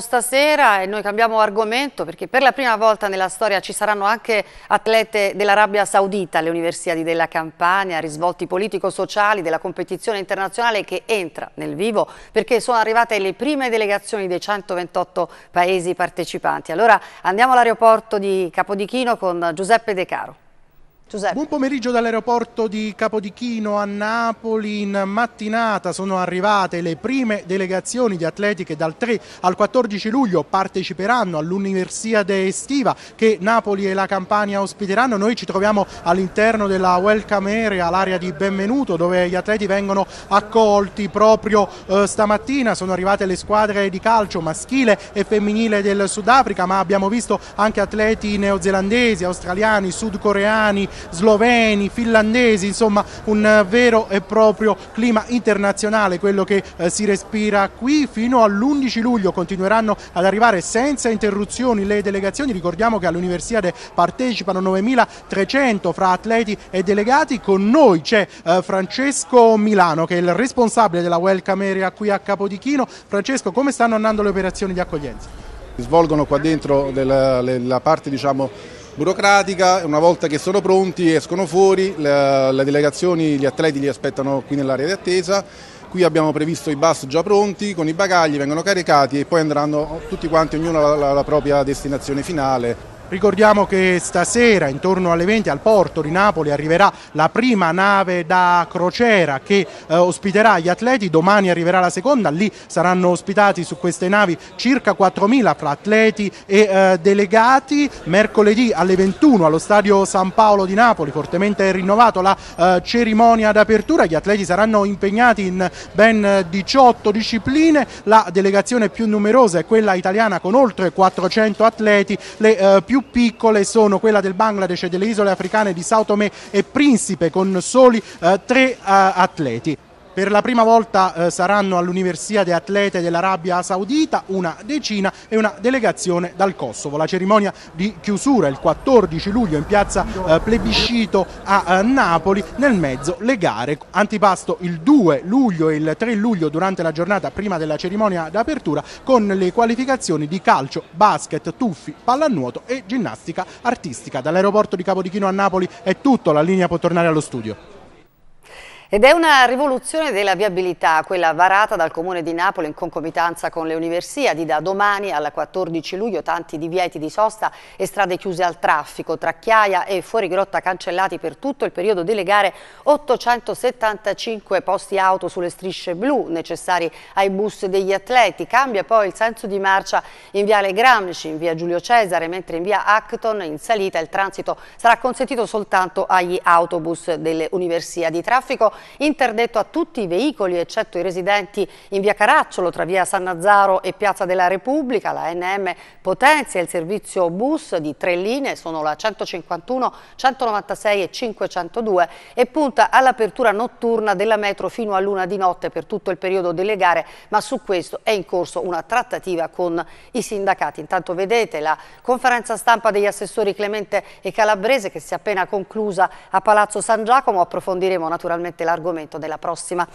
stasera e noi cambiamo argomento perché per la prima volta nella storia ci saranno anche atlete dell'Arabia Saudita alle Universiadi della Campania, risvolti politico-sociali della competizione internazionale che entra nel vivo perché sono arrivate le prime delegazioni dei 128 paesi partecipanti. Allora andiamo all'aeroporto di Capodichino con Giuseppe De Caro. Giuseppe. Buon pomeriggio dall'aeroporto di Capodichino a Napoli. In mattinata sono arrivate le prime delegazioni di atleti che dal 3 al 14 luglio parteciperanno all'Universiade estiva che Napoli e la Campania ospiteranno. Noi ci troviamo all'interno della welcome area, l'area di benvenuto dove gli atleti vengono accolti proprio eh, stamattina. Sono arrivate le squadre di calcio maschile e femminile del Sudafrica, ma abbiamo visto anche atleti neozelandesi, australiani, sudcoreani sloveni, finlandesi, insomma un eh, vero e proprio clima internazionale quello che eh, si respira qui fino all'11 luglio continueranno ad arrivare senza interruzioni le delegazioni, ricordiamo che all'Universiade partecipano 9.300 fra atleti e delegati, con noi c'è eh, Francesco Milano che è il responsabile della welcome area qui a Capodichino, Francesco come stanno andando le operazioni di accoglienza? svolgono qua dentro della, la parte diciamo burocratica, una volta che sono pronti escono fuori, le, le delegazioni, gli atleti li aspettano qui nell'area di attesa, qui abbiamo previsto i bus già pronti, con i bagagli vengono caricati e poi andranno tutti quanti, ognuno alla, alla propria destinazione finale. Ricordiamo che stasera intorno alle 20 al porto di Napoli arriverà la prima nave da crociera che eh, ospiterà gli atleti, domani arriverà la seconda, lì saranno ospitati su queste navi circa 4.000 fra atleti e eh, delegati, mercoledì alle 21 allo stadio San Paolo di Napoli, fortemente rinnovato la eh, cerimonia d'apertura, gli atleti saranno impegnati in ben 18 eh, discipline, la delegazione più numerosa è quella italiana con oltre 400 atleti, le eh, più più piccole sono quella del Bangladesh e delle isole africane di Sao Tome e Principe con soli eh, tre eh, atleti. Per la prima volta eh, saranno all'Universiade Atlete dell'Arabia Saudita una decina e una delegazione dal Kosovo. La cerimonia di chiusura il 14 luglio in piazza eh, Plebiscito a eh, Napoli, nel mezzo le gare. Antipasto il 2 luglio e il 3 luglio durante la giornata prima della cerimonia d'apertura con le qualificazioni di calcio, basket, tuffi, pallanuoto e ginnastica artistica. Dall'aeroporto di Capodichino a Napoli è tutto, la linea può tornare allo studio. Ed è una rivoluzione della viabilità, quella varata dal Comune di Napoli in concomitanza con le Universiadi. Da domani alla 14 luglio tanti divieti di sosta e strade chiuse al traffico, tra Chiaia e fuorigrotta cancellati per tutto il periodo delle gare 875 posti auto sulle strisce blu necessari ai bus degli atleti. Cambia poi il senso di marcia in Viale Gramsci, in Via Giulio Cesare, mentre in Via Acton in salita il transito sarà consentito soltanto agli autobus delle Universiadi. Traffico interdetto a tutti i veicoli, eccetto i residenti in via Caracciolo, tra via San Nazaro e piazza della Repubblica. La NM potenzia il servizio bus di tre linee, sono la 151, 196 e 502 e punta all'apertura notturna della metro fino a luna di notte per tutto il periodo delle gare, ma su questo è in corso una trattativa con i sindacati. Intanto vedete la conferenza stampa degli assessori Clemente e Calabrese che si è appena conclusa a Palazzo San Giacomo, approfondiremo naturalmente l'argomento della prossima